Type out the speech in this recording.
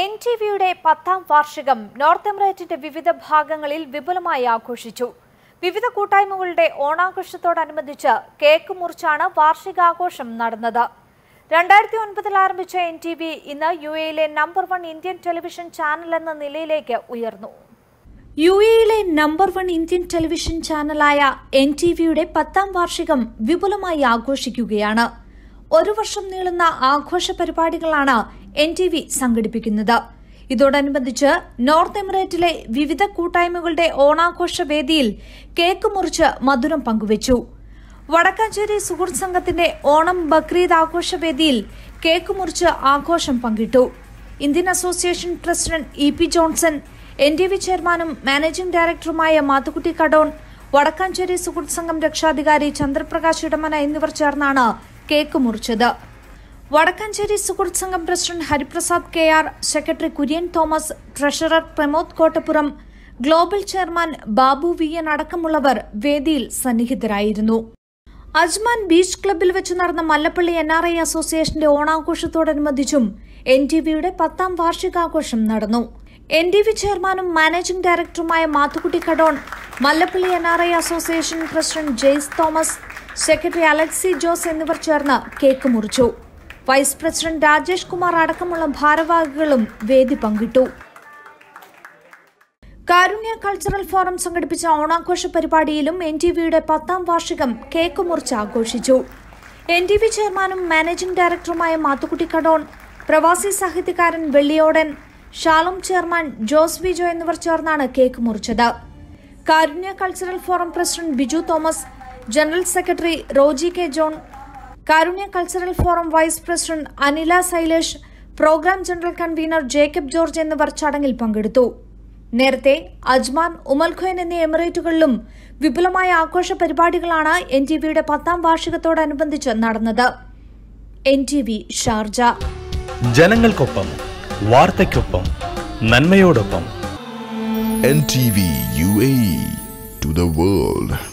N T വിയുടെ പത്താം വാർഷികം നോർത്ത് എമിറേറ്റിന്റെ വിവിധ ഭാഗങ്ങളിൽ വിപുലമായി ആഘോഷിച്ചു വിവിധ കൂട്ടായ്മകളുടെ ഓണാഘോഷത്തോടനുബന്ധിച്ച് കേക്ക് മുറിച്ചാണ് വാർഷികാഘോഷം നടന്നത് രണ്ടായിരത്തി ഒൻപതിൽ ആരംഭിച്ച എൻ ടി വി ഇന്ന് യു എയിലെ number one Indian television channel എന്ന നിലയിലേക്ക് ഉയർന്നു യു എയിലെ നമ്പർ വൺ ഇന്ത്യൻ ടെലിവിഷൻ ചാനലായ എൻ ടി വിയുടെ പത്താം വാർഷികം വിപുലമായി ആഘോഷിക്കുകയാണ് ഒരു വർഷം നീളുന്ന ആഘോഷ പരിപാടികളാണ് എൻ ടി വി സംഘടിപ്പിക്കുന്നത് ഇതോടനുബന്ധിച്ച് നോർത്ത് എമിറേറ്റിലെ വിവിധ കൂട്ടായ്മകളുടെ ഓണാഘോഷ വേദിയിൽ കേക്ക് മുറിച്ച് മധുരം പങ്കുവച്ചു വടക്കാഞ്ചേരി സുഹൃത്ത് സംഘത്തിന്റെ ഓണം ബക്രീദ് ആഘോഷ വേദിയിൽ കേക്ക് മുറിച്ച് ആഘോഷം പങ്കിട്ടു Indian association president E P Johnson N D V ചെയർമാനും മാനേജിംഗ് ഡയറക്ടറുമായ മാത്തുക്കുട്ടി കടോൺ വടക്കാഞ്ചേരി സുഹൃത്ത് സംഘം രക്ഷാധികാരി ചന്ദ്രപ്രകാശ് ഇടമന എന്നിവർ ചേർന്നാണ് കേക്ക് മുറിച്ചത് വടക്കഞ്ചേരി സുഹൃത്ത് സംഘം president Hariprasad K R secretary Kurian Thomas treasurer Pramod Kottappuram global chairman Babu V N അടക്കമുള്ളവർ വേദിയിൽ സന്നിഹിതരായിരുന്നു അജ്മാൻ ബീച്ച് ക്ലബ്ബിൽ വെച്ച് നടന്ന മല്ലപ്പള്ളി എൻ ആർ ഐ അസോസിയേഷന്റെ ഓണാഘോഷത്തോടനുബന്ധിച്ചും എൻ ടി വിയുടെ പത്താം വാർഷികാഘോഷം നടന്നു എൻ ഡി വി ചെയർമാനും മാനേജിംഗ് ഡയറക്ടറുമായ Mathukutty Kadon Mallappally N R I association president Jaise Thomas secretary Alexi Jose എന്നിവർ ചേർന്ന് കേക്ക് മുറിച്ചു വൈസ് പ്രസിഡന്റ് രാജേഷ് കുമാർ അടക്കമുള്ള ഭാരവാഹികളും വേദി പങ്കിട്ടു കാരുണ്യ കൾച്ചറൽ ഫോറം സംഘടിപ്പിച്ച ഓണാഘോഷ പരിപാടിയിലും എൻ ടി വിയുടെ പത്താം വാർഷികം കേക്ക് മുറിച്ച് ആഘോഷിച്ചു എൻ ടി വി ചെയർമാനും മാനേജിംഗ് ഡയറക്ടറുമായ മാത്തുക്കുട്ടി കടോൺ പ്രവാസി സാഹിത്യകാരൻ Velliyodan Shalom chairman Jose Vijo എന്നിവർ ചേർന്നാണ് കേക്ക് മുറിച്ചത് Karunya cultural forum president Biju Thomas general secretary Roji K John Karunya cultural forum vice president Anila Sailesh programme general convener Jacob George എന്നിവർ ചടങ്ങിൽ പങ്കെടുത്തു നേരത്തെ അജ്മാൻ ഉമൽഖുയൻ എന്നീ എമിറേറ്റുകളിലും വിപുലമായ ആഘോഷ പരിപാടികളാണ് എൻ ടി വിയുടെ പത്താം വാർഷികത്തോടനുബന്ധിച്ച് നടന്നത് എൻ ടി വി ഷാർജ ജനങ്ങൾക്കൊപ്പം വാർത്തയ്ക്കൊപ്പം നന്മയോടൊപ്പം N T V U A to the world